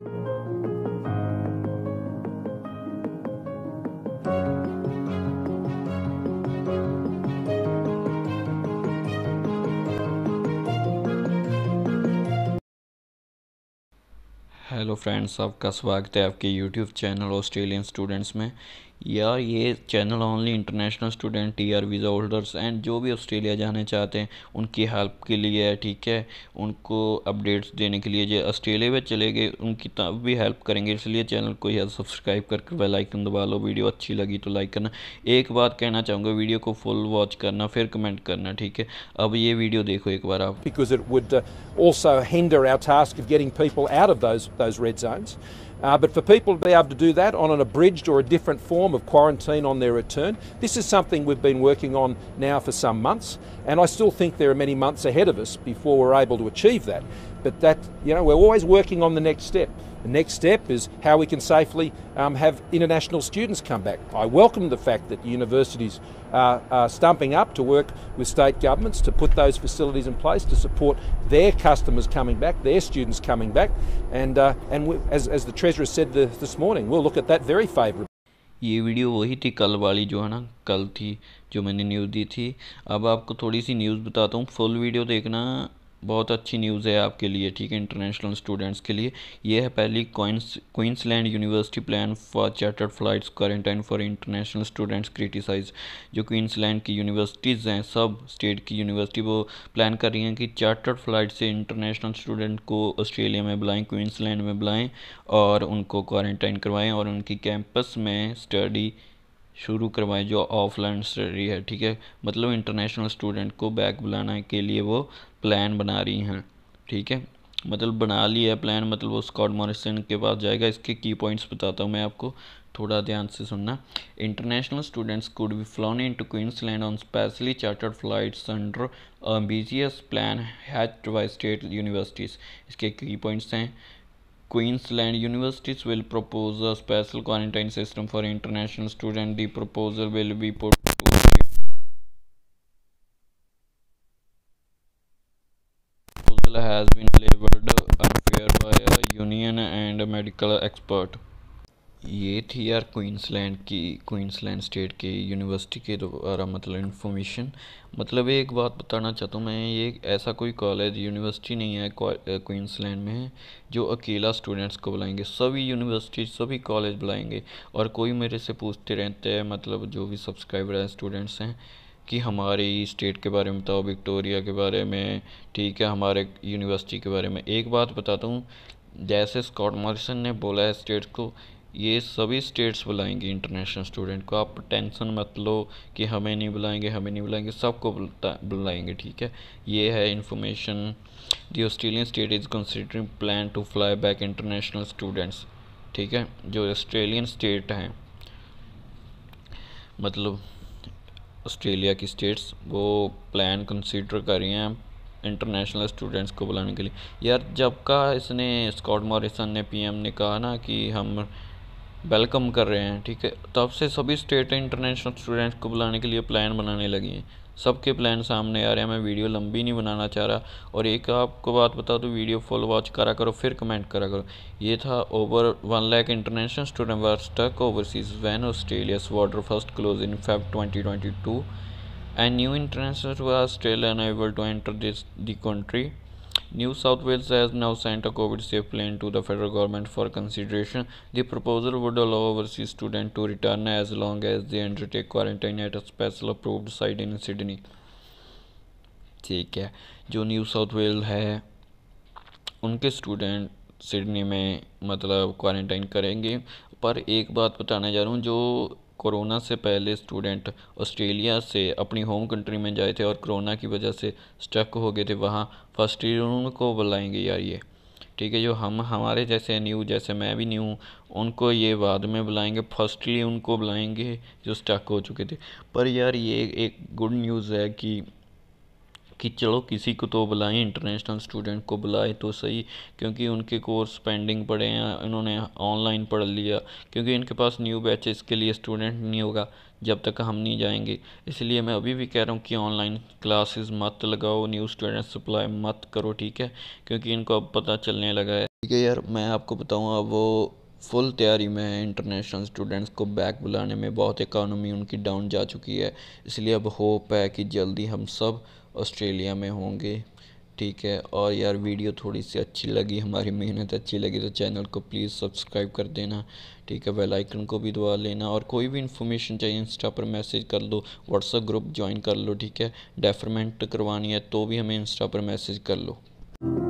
Hello friends आपका स्वागत है आपके यूट्यूब चैनल ऑस्ट्रेलियन स्टूडेंट्स में यार ये channel only international student T R visa holders and जो भी ऑस्ट्रेलिया जाना चाहते हैं उनकी हेल्प के लिए है ठीक है उनको अपडेट्स देने के लिए जो ऑस्ट्रेलिया में चले गए उनकी तब भी हेल्प करेंगे इसलिए चैनल को यार सब्सक्राइब करके वे लाइकन दबा लो वीडियो अच्छी लगी तो लाइक करना एक बात कहना चाहूँगा वीडियो को फुल वॉच करना फिर कमेंट करना ठीक है अब ये वीडियो देखो एक बार आप because it would also hinder task getting people of Uh, but for people to be able to do that on an abridged or a different form of quarantine on their return, this is something we've been working on now for some months, and I still think there are many months ahead of us before we're able to achieve that. But that, you know, we're always working on the next step. The next step is how we can safely um, have international students come back. I welcome the fact that universities are, uh, are stumping up to work with state governments to put those facilities in place to support their customers coming back, their students coming back, and, uh, and we, as, as the Treasurer said the, this morning, we'll look at that very favourably. ये video वही थी कल वाली जो है ना कल थी जो मैंने न्यूज़ दी थी अब आपको थोड़ी सी न्यूज़ बताता हूँ फुल वीडियो देखना बहुत अच्छी न्यूज़ है आपके लिए ठीक है इंटरनेशनल स्टूडेंट्स के लिए यह है पहली Queensland university plan for chartered flights quarantine for international students criticise जो क्वींसलैंड की यूनिवर्सिटीज़ हैं सब स्टेट की यूनिवर्सिटी वो प्लान कर रही हैं कि चार्टर्ड फ्लाइट से इंटरनेशनल स्टूडेंट को ऑस्ट्रेलिया में बुलाएँ क्वींसलैंड में बुलाएँ और उनको क्वारंटाइन करवाएँ और उनकी कैंपस में स्टडी शुरू करवाएं जो ऑफलाइन स्टडी है ठीक है मतलब इंटरनेशनल स्टूडेंट को बैक बुलाने के लिए वो प्लान बना रही हैं ठीक है मतलब बना लिया है प्लान मतलब वो स्कॉट मॉरिसन के पास जाएगा इसके की पॉइंट्स बताता हूँ मैं आपको थोड़ा ध्यान से सुनना international students could be flown in to Queensland on specially chartered flights under ambitious plan hatched by state universities इसके की पॉइंट्स हैं Queensland universities will propose a special quarantine system for international students. The proposal will be put to proposal has been labeled unfair by a union and a medical expert. ये थी यार Queensland की Queensland state के university के द्वारा मतलब information मतलब एक बात बताना चाहता हूँ मैं ये ऐसा कोई कॉलेज यूनिवर्सिटी नहीं है क्वींसलैंड में जो अकेला स्टूडेंट्स को बुलाएंगे सभी यूनिवर्सिटी सभी कॉलेज बुलाएंगे और कोई मेरे से पूछते रहते हैं मतलब जो भी सब्सक्राइबर हैं स्टूडेंट्स हैं कि हमारे स्टेट के बारे में बताओ विक्टोरिया के बारे में ठीक है हमारे यूनिवर्सिटी के बारे में एक बात बताता हूँ जैसे स्कॉट मॉरिसन ने बोला है स्टेट को ये सभी स्टेट्स बुलाएंगे इंटरनेशनल स्टूडेंट को आप टेंशन मत लो कि हमें नहीं बुलाएंगे हमें नहीं बुलाएंगे सबको बुलाएंगे ठीक है ये है information the Australian state is considering plan to fly back international students ठीक है जो ऑस्ट्रेलियन स्टेट हैं मतलब ऑस्ट्रेलिया की स्टेट्स वो प्लान कंसीडर कर रही हैं इंटरनेशनल स्टूडेंट्स को बुलाने के लिए यार जब का इसने स्कॉट मॉरिसन ने पीएम ने कहा ना कि हम वेलकम कर रहे हैं ठीक है तब तो से सभी स्टेट इंटरनेशनल स्टूडेंट्स को बुलाने के लिए प्लान बनाने लगी हैं सबके प्लान सामने आ रहे हैं मैं वीडियो लंबी नहीं बनाना चाह रहा और एक आपको बात बता दूँ वीडियो फुल वॉच करा करो फिर कमेंट करा करो ये था over one lakh international student were stuck overseas when Australia's water first close in Feb twenty twenty two and new international were able to enter this the country New South Wales has now sent a COVID safe plan to the federal government for consideration. The proposal would allow overseas students to return as long as they undertake quarantine at a special approved site in Sydney. ठीक है जो new south Wales है उनके student Sydney में मतलब quarantine करेंगे पर एक बात बताना चाह रहा हूँ जो कोरोना से पहले स्टूडेंट ऑस्ट्रेलिया से अपनी होम कंट्री में जाए थे और कोरोना की वजह से स्टक हो गए थे वहाँ फर्स्ट ईयर उनको बुलाएंगे यार ये ठीक है जो हम हमारे जैसे न्यू जैसे मैं भी न्यू हूँ उनको ये बाद में बुलाएंगे फर्स्टली उनको बुलाएंगे जो स्टक हो चुके थे पर यार ये एक गुड न्यूज़ है कि कि चलो किसी को तो बुलाएं इंटरनेशनल स्टूडेंट को बुलाए तो सही क्योंकि उनके कोर्स पेंडिंग पड़े हैं इन्होंने ऑनलाइन पढ़ लिया क्योंकि इनके पास न्यू बैचेस के लिए स्टूडेंट नहीं होगा जब तक हम नहीं जाएंगे इसलिए मैं अभी भी कह रहा हूँ कि ऑनलाइन क्लासेस मत लगाओ न्यू स्टूडेंट सप्लाई मत करो ठीक है क्योंकि इनको अब पता चलने लगा है ठीक है यार मैं आपको बताऊँ अब वो फुल तैयारी में है इंटरनेशनल स्टूडेंट्स को बैक बुलाने में बहुत इकानमी उनकी डाउन जा चुकी है इसलिए अब होप है कि जल्दी हम सब ऑस्ट्रेलिया में होंगे ठीक है और यार वीडियो थोड़ी सी अच्छी लगी हमारी मेहनत अच्छी लगी तो चैनल को प्लीज़ सब्सक्राइब कर देना ठीक है बेल आइकन को भी दबा लेना और कोई भी इन्फॉर्मेशन चाहिए इंस्टा पर मैसेज कर लो व्हाट्सअप ग्रुप ज्वाइन कर लो ठीक है डेफरमेंट करवानी है तो भी हमें इंस्टा पर मैसेज कर लो